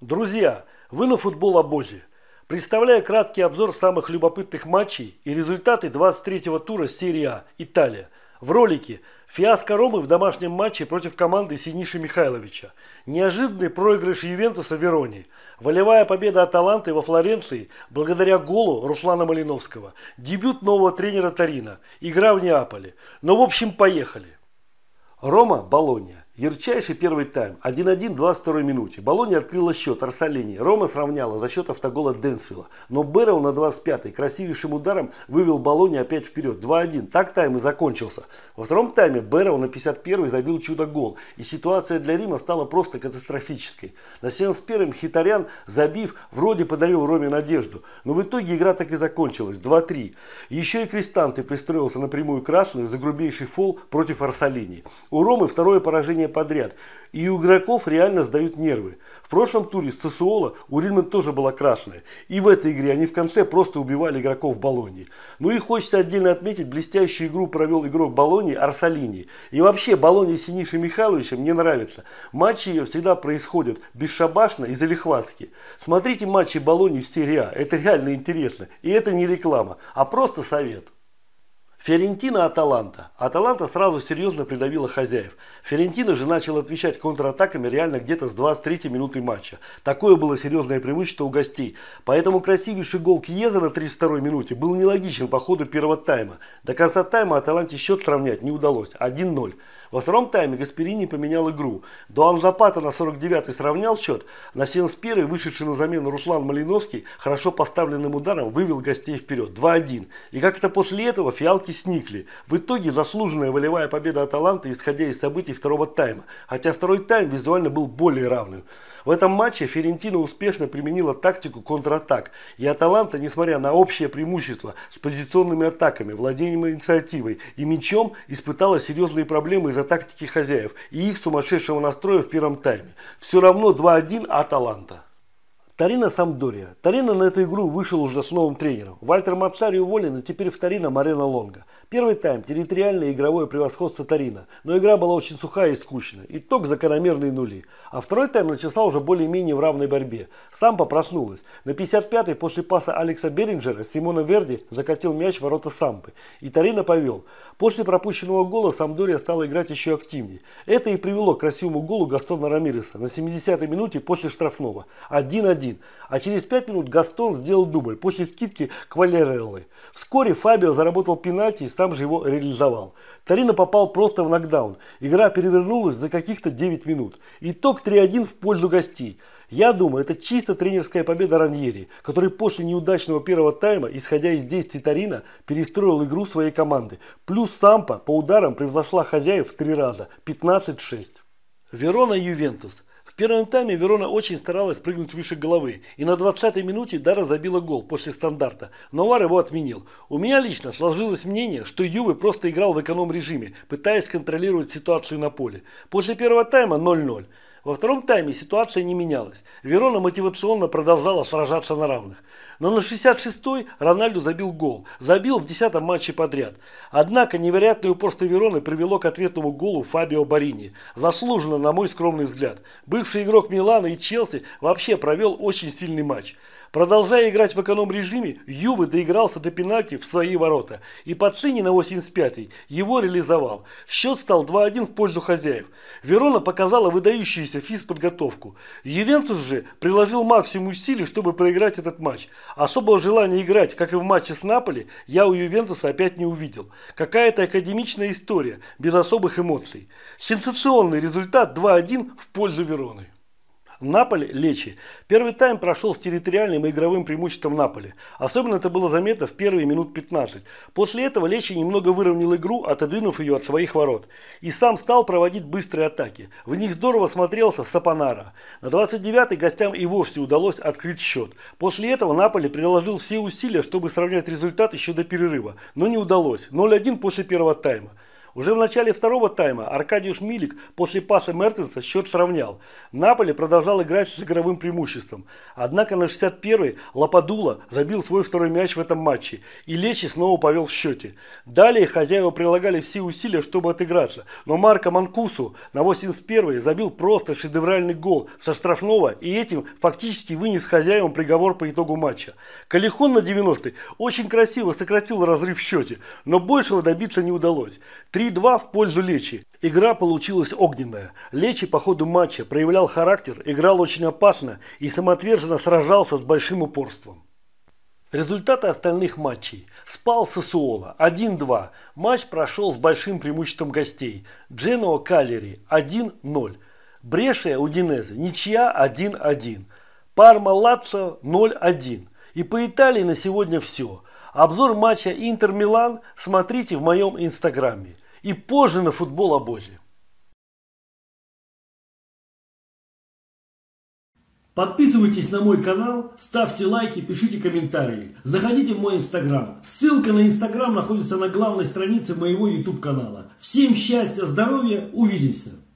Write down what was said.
Друзья, вы на футбол обозе. Представляю краткий обзор самых любопытных матчей и результаты 23-го тура серии А «Италия». В ролике фиаско Ромы в домашнем матче против команды Синиши Михайловича, неожиданный проигрыш Ювентуса Верони, волевая победа Аталанты во Флоренции благодаря голу Руслана Малиновского, дебют нового тренера Тарина, игра в Неаполе. Но ну, в общем, поехали. Рома – Болония. Ярчайший первый тайм. 1-1, 22 минуте. Болония открыла счет Арсалини. Рома сравняла за счет автогола Денсвилла. Но Берл на 25-й красивейшим ударом вывел Болони опять вперед. 2-1. Так тайм и закончился. Во втором тайме Берл на 51-й забил чудо-гол. И ситуация для Рима стала просто катастрофической. На 71-м Хитарян, забив, вроде подарил Роме надежду. Но в итоге игра так и закончилась. 2-3. Еще и Крестанты пристроился напрямую крашеный за грубейший фол против Арсалини. У Ромы второе поражение подряд. И у игроков реально сдают нервы. В прошлом туре с Сосуола у Рильман тоже была крашеная. И в этой игре они в конце просто убивали игроков Болонии. Ну и хочется отдельно отметить, блестящую игру провел игрок Болонии Арсалини. И вообще Болония с Синишей Михайловичем мне нравится. Матчи ее всегда происходят бесшабашно и залихватски. Смотрите матчи Болонии в серии А. Это реально интересно. И это не реклама, а просто совет. Фиорентина Аталанта. Аталанта сразу серьезно придавила хозяев. Фиорентина же начала отвечать контратаками реально где-то с 23 минуты матча. Такое было серьезное преимущество у гостей. Поэтому красивейший гол Кьеза на 32-й минуте был нелогичен по ходу первого тайма. До конца тайма Аталанте счет сравнять не удалось. 1-0. Во втором тайме Гасперини поменял игру. Дуан Запата на 49-й сравнял счет. На 71-й вышедший на замену Руслан Малиновский хорошо поставленным ударом вывел гостей вперед. 2-1. И как-то после этого фиалки сникли. В итоге заслуженная волевая победа Аталанты, исходя из событий второго тайма. Хотя второй тайм визуально был более равным. В этом матче Ферентина успешно применила тактику контратак, и Аталанта, несмотря на общее преимущество с позиционными атаками, владением инициативой и мячом, испытала серьезные проблемы из-за тактики хозяев и их сумасшедшего настроя в первом тайме. Все равно 2-1 Аталанта. Тарина Самдория. Тарина на эту игру вышел уже с новым тренером. Вальтер Мацари уволен, и теперь в Тарина Марина Лонга. Первый тайм – территориальное игровое превосходство Тарина, но игра была очень сухая и скучная. Итог – закономерные нули. А второй тайм начался уже более-менее в равной борьбе. Сампа проснулась. На 55-й после паса Алекса Беринджера Симона Верди закатил мяч в ворота Сампы. И Тарина повел. После пропущенного гола Самдория стала играть еще активнее. Это и привело к красивому голу Гастона Рамиреса на 70-й минуте после штрафного. 1-1. А через 5 минут Гастон сделал дубль после скидки Квалереллы. Вскоре Фабио заработал пенальти и сам же его реализовал. Тарина попал просто в нокдаун. Игра перевернулась за каких-то 9 минут. Итог 3-1 в пользу гостей. Я думаю, это чисто тренерская победа Раньери, который после неудачного первого тайма, исходя из действий Тарина, перестроил игру своей команды. Плюс Сампа по ударам превзошла хозяев в три раза – 15-6. Верона-Ювентус – первом тайме Верона очень старалась прыгнуть выше головы, и на 20-й минуте Дара забила гол после стандарта, но Вар его отменил. У меня лично сложилось мнение, что Ювы просто играл в эконом-режиме, пытаясь контролировать ситуацию на поле. После первого тайма 0-0. Во втором тайме ситуация не менялась. Верона мотивационно продолжала сражаться на равных. Но на 66-й Рональду забил гол. Забил в 10-м матче подряд. Однако невероятное упорство Вероны привело к ответному голу Фабио Барини. Заслуженно, на мой скромный взгляд. Бывший игрок Милана и Челси вообще провел очень сильный матч. Продолжая играть в эконом-режиме, Ювы доигрался до пенальти в свои ворота. И Пацини на 85-й его реализовал. Счет стал 2-1 в пользу хозяев. Верона показала выдающуюся физподготовку. Ювентус же приложил максимум усилий, чтобы проиграть этот матч. Особого желания играть, как и в матче с Наполи, я у Ювентуса опять не увидел. Какая-то академичная история, без особых эмоций. Сенсационный результат 2-1 в пользу Вероны. Наполь-Лечи. Первый тайм прошел с территориальным и игровым преимуществом Наполи. Особенно это было заметно в первые минут 15. После этого Лечи немного выровнял игру, отодвинув ее от своих ворот. И сам стал проводить быстрые атаки. В них здорово смотрелся Сапанара. На 29-й гостям и вовсе удалось открыть счет. После этого Наполи приложил все усилия, чтобы сравнять результат еще до перерыва. Но не удалось. 0-1 после первого тайма. Уже в начале второго тайма Аркадий Милик после паса Мертенса счет сравнял. Наполе продолжал играть с игровым преимуществом. Однако на 61-й Лападула забил свой второй мяч в этом матче. И Лечи снова повел в счете. Далее хозяева прилагали все усилия, чтобы отыграться. Но Марко Манкусу на 81-й забил просто шедевральный гол со штрафного и этим фактически вынес хозяевам приговор по итогу матча. Калихон на 90-й очень красиво сократил разрыв в счете, но большего добиться не удалось. 3-2 в пользу Лечи. Игра получилась огненная. Лечи по ходу матча проявлял характер, играл очень опасно и самоотверженно сражался с большим упорством. Результаты остальных матчей. Спал Сосуола 1-2. Матч прошел с большим преимуществом гостей. Дженуа Калери 1-0. Брешия Удинезе ничья 1-1. Парма Лацо 0-1. И по Италии на сегодня все. Обзор матча Интер-Милан смотрите в моем инстаграме и позже на футбол-обозе. Подписывайтесь на мой канал, ставьте лайки, пишите комментарии. Заходите в мой инстаграм. Ссылка на инстаграм находится на главной странице моего YouTube канала. Всем счастья, здоровья, увидимся!